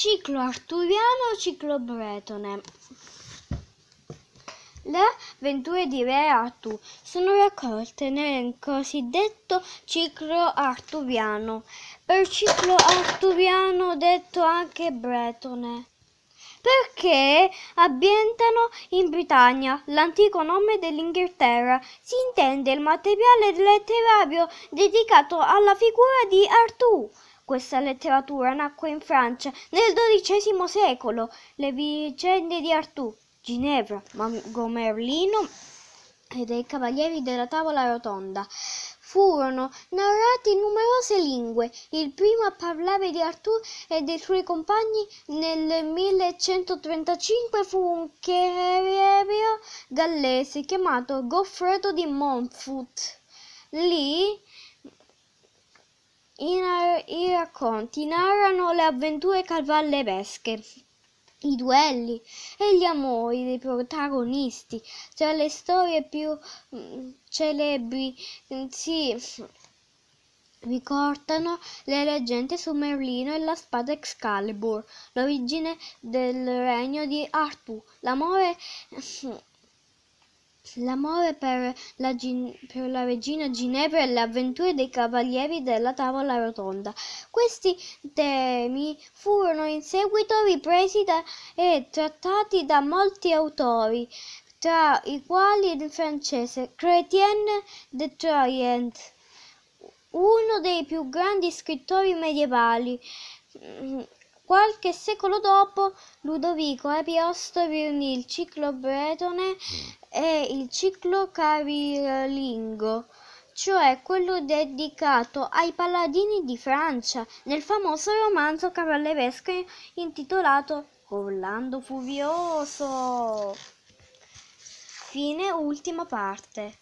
ciclo arturiano o ciclo bretone. Le avventure di Re Artù sono raccolte nel cosiddetto ciclo arturiano, per ciclo arturiano detto anche bretone, perché ambientano in Britannia, l'antico nome dell'Inghilterra. Si intende il materiale letterario dedicato alla figura di Artù questa letteratura nacque in Francia nel XII secolo. Le vicende di Artù, Ginevra, Gomerlino e dei cavalieri della tavola rotonda furono narrate in numerose lingue. Il primo a parlare di Artù e dei suoi compagni nel 1135 fu un guerriero gallese chiamato Goffredo di Montfort. Lì i, I racconti narrano le avventure cavalleresche, i duelli e gli amori dei protagonisti. Tra le storie più mh, mm, celebri mm, si ricordano le leggende su Merlino e la spada Excalibur, l'origine del regno di Artù, l'amore mm, L'amore per la, per la, regina Ginevra e le avventure dei cavalieri della tavola rotonda. Questi temi furono in seguito ripresi da, e trattati da molti autori, tra i quali il francese Chrétien de Troyes, uno dei più grandi scrittori medievali Qualche secolo dopo Ludovico Ariosto riunì il ciclo bretone mm. e il ciclo carolingo, cioè quello dedicato ai paladini di Francia, nel famoso romanzo cavalleresco intitolato Orlando Furioso. Fine ultima parte.